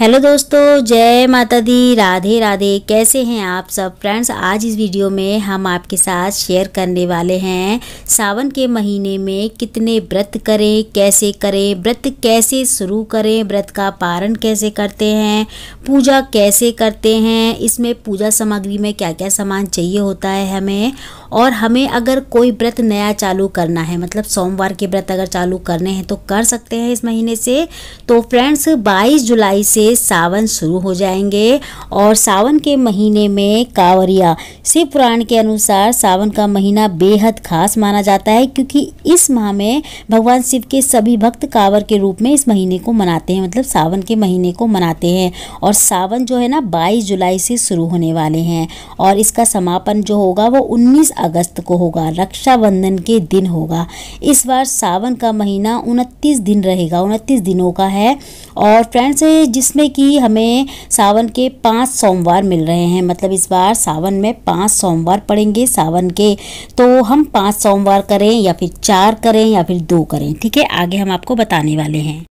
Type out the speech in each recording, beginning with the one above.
hello दोस्तों जय माता दी राधे राधे कैसे हैं आप सब फ्रेंड्स आज इस वीडियो में हम आपके साथ शेयर करने वाले हैं सावन के महीने में कितने व्रत करें कैसे करें व्रत कैसे शुरू करें व्रत का पारण कैसे करते हैं पूजा कैसे करते हैं इसमें पूजा सामग्री में क्या क्या सामान चाहिए होता है हमें और हमें अगर कोई व्रत नया चालू करना है मतलब सोमवार के व्रत अगर चालू करने हैं तो कर सकते हैं इस महीने से तो फ्रेंड्स 22 जुलाई से सावन शुरू हो जाएंगे और सावन के महीने में कांवरिया शिव पुराण के अनुसार सावन का महीना बेहद खास माना जाता है क्योंकि इस माह में भगवान शिव के सभी भक्त कांवर के रूप में इस महीने को मनाते हैं मतलब सावन के महीने को मनाते हैं और सावन जो है ना बाईस जुलाई से शुरू होने वाले हैं और इसका समापन जो होगा वो उन्नीस अगस्त को होगा रक्षाबंधन के दिन होगा इस बार सावन का महीना उनतीस दिन रहेगा उनतीस दिनों का है और फ्रेंड्स जिसमें कि हमें सावन के पाँच सोमवार मिल रहे हैं मतलब इस बार सावन में पाँच सोमवार पड़ेंगे सावन के तो हम पाँच सोमवार करें या फिर चार करें या फिर दो करें ठीक है आगे हम आपको बताने वाले हैं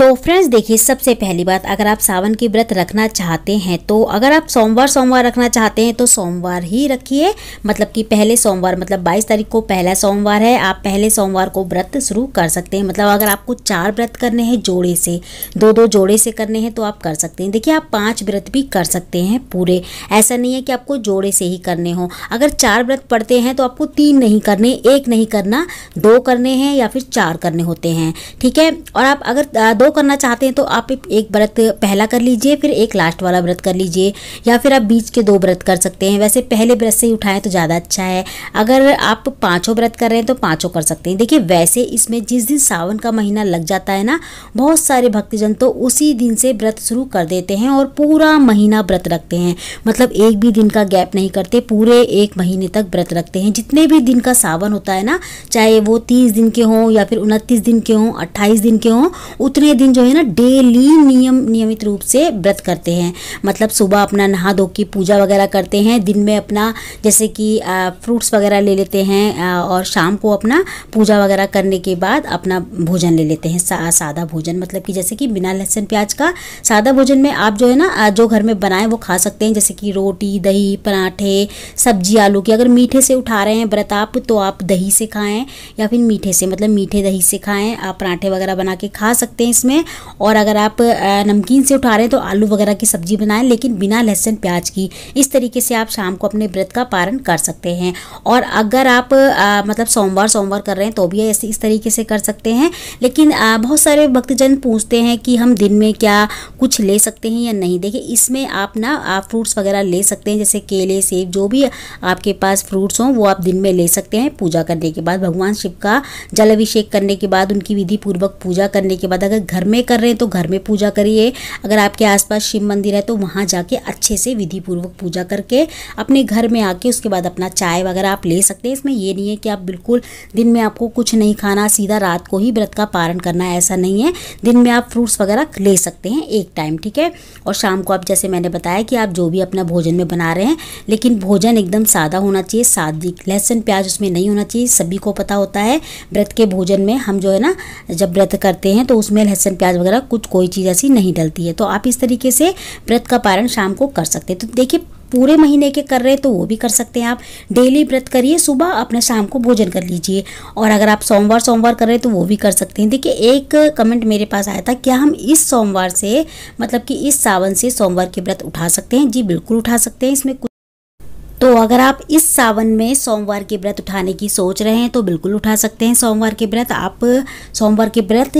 तो फ्रेंड्स देखिए सबसे पहली बात अगर आप सावन की व्रत रखना चाहते हैं तो अगर आप सोमवार सोमवार रखना चाहते हैं तो सोमवार ही रखिए मतलब कि पहले सोमवार मतलब 22 तारीख को पहला सोमवार है आप पहले सोमवार को व्रत शुरू कर सकते हैं मतलब अगर आपको चार व्रत करने हैं जोड़े से दो दो जोड़े से करने हैं तो आप कर सकते हैं देखिए आप पाँच व्रत भी कर सकते हैं पूरे ऐसा नहीं है कि आपको जोड़े से ही करने हों अगर चार व्रत पड़ते हैं तो आपको तीन नहीं करने एक नहीं करना दो करने हैं या फिर चार करने होते हैं ठीक है और आप अगर दो करना चाहते हैं तो आप एक व्रत पहला कर लीजिए फिर एक लास्ट वाला व्रत कर लीजिए या फिर आप बीच के दो व्रत कर सकते हैं वैसे पहले व्रत से ही उठाएं तो ज़्यादा अच्छा है अगर आप पाँचों व्रत कर रहे हैं तो पाँचों कर सकते हैं देखिए वैसे इसमें जिस दिन सावन का महीना लग जाता है ना बहुत सारे भक्तजन तो उसी दिन से व्रत शुरू कर देते हैं और पूरा महीना व्रत रखते हैं मतलब एक भी दिन का गैप नहीं करते पूरे एक महीने तक व्रत रखते हैं जितने भी दिन का सावन होता है ना चाहे वो तीस दिन के हों या फिर उनतीस दिन के हों अट्ठाईस दिन के हों उतने दिन जो है ना डेली नियम नियमित रूप से व्रत करते हैं मतलब सुबह अपना नहा धो की पूजा वगैरह करते हैं दिन में अपना जैसे कि फ्रूट्स वगैरह ले लेते हैं और शाम को अपना पूजा वगैरह करने के बाद अपना भोजन ले लेते हैं सा, सादा भोजन मतलब कि जैसे कि बिना लहसुन प्याज का सादा भोजन में आप जो है ना जो घर में बनाएं वो खा सकते हैं जैसे कि रोटी दही पराठे सब्जी आलू की अगर मीठे से उठा रहे हैं व्रत आप तो आप दही से खाएँ या फिर मीठे से मतलब मीठे दही से खाएँ आप पराठे वगैरह बना के खा सकते हैं इसमें और अगर आप नमकीन से उठा रहे हैं तो आलू वगैरह की सब्जी बनाएं लेकिन बिना लहसुन प्याज की इस तरीके से आप शाम को अपने व्रत का पारण कर सकते हैं और अगर आप आ, मतलब सोमवार सोमवार कर रहे हैं तो भी ऐसे इस तरीके से कर सकते हैं लेकिन आ, बहुत सारे भक्तजन पूछते हैं कि हम दिन में क्या कुछ ले सकते हैं या नहीं देखिए इसमें आप ना आप फ्रूट्स वगैरह ले सकते हैं जैसे केले सेब जो भी आपके पास फ्रूट्स हों वो आप दिन में ले सकते हैं पूजा करने के बाद भगवान शिव का जल अभिषेक करने के बाद उनकी विधि पूर्वक पूजा करने के बाद अगर घर में कर रहे हैं तो घर में पूजा करिए अगर आपके आसपास शिव मंदिर है तो वहाँ जाके अच्छे से विधिपूर्वक पूजा करके अपने घर में आके उसके बाद अपना चाय वगैरह आप ले सकते हैं इसमें ये नहीं है कि आप बिल्कुल दिन में आपको कुछ नहीं खाना सीधा रात को ही व्रत का पारण करना है ऐसा नहीं है दिन में आप फ्रूट्स वगैरह ले सकते हैं एक टाइम ठीक है और शाम को आप जैसे मैंने बताया कि आप जो भी अपना भोजन में बना रहे हैं लेकिन भोजन एकदम सादा होना चाहिए सादिक लहसुन प्याज उसमें नहीं होना चाहिए सभी को पता होता है व्रत के भोजन में हम जो है ना जब व्रत करते हैं तो उसमें लहसुन लहसन प्याज वगैरह कुछ कोई चीज़ ऐसी नहीं डलती है तो आप इस तरीके से व्रत का पारण शाम को कर सकते हैं तो देखिए पूरे महीने के कर रहे हैं तो वो भी कर सकते हैं आप डेली व्रत करिए सुबह अपने शाम को भोजन कर लीजिए और अगर आप सोमवार सोमवार कर रहे हैं तो वो भी कर सकते हैं देखिए एक कमेंट मेरे पास आया था क्या हम इस सोमवार से मतलब कि इस सावन से सोमवार के व्रत उठा सकते हैं जी बिल्कुल उठा सकते हैं इसमें तो अगर आप इस सावन में सोमवार के व्रत उठाने की सोच रहे हैं तो बिल्कुल उठा सकते हैं सोमवार के व्रत आप सोमवार के व्रत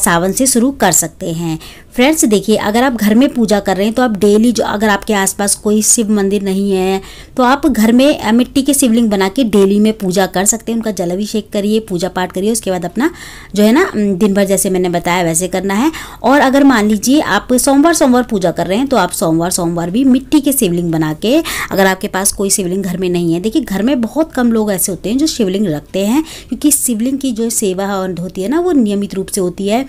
सावन से शुरू कर सकते हैं फ्रेंड्स देखिए अगर आप घर में पूजा कर रहे हैं तो आप डेली जो अगर आपके आसपास कोई शिव मंदिर नहीं है तो आप घर में मिट्टी के शिवलिंग बना के डेली में पूजा कर सकते हैं उनका जलाभिषेक करिए पूजा पाठ करिए उसके बाद अपना जो है ना दिन भर जैसे मैंने बताया वैसे करना है और अगर मान लीजिए आप सोमवार सोमवार पूजा कर रहे हैं तो आप सोमवार सोमवार भी मिट्टी के शिवलिंग बना के अगर आपके पास कोई शिवलिंग घर में नहीं है देखिए घर में बहुत कम लोग ऐसे होते हैं जो शिवलिंग रखते हैं क्योंकि शिवलिंग की जो सेवा होती है ना वो नियमित रूप से होती है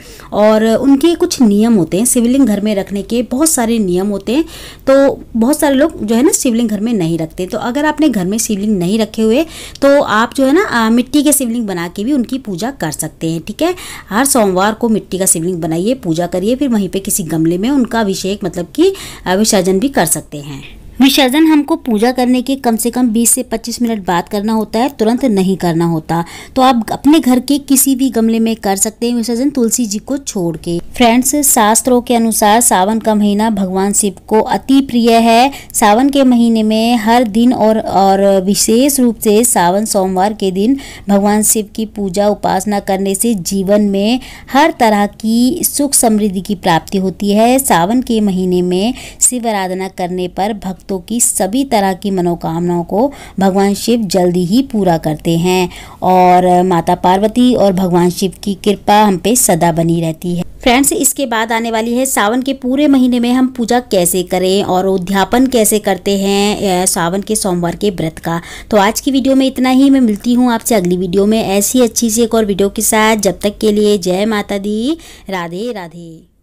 और उनके कुछ नियम होते हैं होते हैं शिवलिंग घर में रखने के बहुत सारे नियम होते हैं तो बहुत सारे लोग जो है ना शिवलिंग घर में नहीं रखते तो अगर आपने घर में शिवलिंग नहीं रखे हुए तो आप जो है ना मिट्टी के शिवलिंग बना के भी उनकी पूजा कर सकते हैं ठीक है हर सोमवार को मिट्टी का शिवलिंग बनाइए पूजा करिए फिर वहीं पर किसी गमले में उनका अभिषेक मतलब कि विसर्जन भी कर सकते हैं विसर्जन हमको पूजा करने के कम से कम 20 से 25 मिनट बाद करना होता है तुरंत नहीं करना होता तो आप अपने घर के किसी भी गमले में कर सकते हैं विसर्जन तुलसी जी को छोड़ के फ्रेंड्स शास्त्रों के अनुसार सावन का महीना भगवान शिव को अति प्रिय है सावन के महीने में हर दिन और और विशेष रूप से सावन सोमवार के दिन भगवान शिव की पूजा उपासना करने से जीवन में हर तरह की सुख समृद्धि की प्राप्ति होती है सावन के महीने में शिव आराधना करने पर भक्त भक्तों की सभी तरह की मनोकामनाओं को भगवान शिव जल्दी ही पूरा करते हैं और माता पार्वती और भगवान शिव की कृपा हम पे सदा बनी रहती है फ्रेंड्स इसके बाद आने वाली है सावन के पूरे महीने में हम पूजा कैसे करें और उद्यापन कैसे करते हैं सावन के सोमवार के व्रत का तो आज की वीडियो में इतना ही मैं मिलती हूँ आपसे अगली वीडियो में ऐसी अच्छी सी एक और वीडियो के साथ जब तक के लिए जय माता दी राधे राधे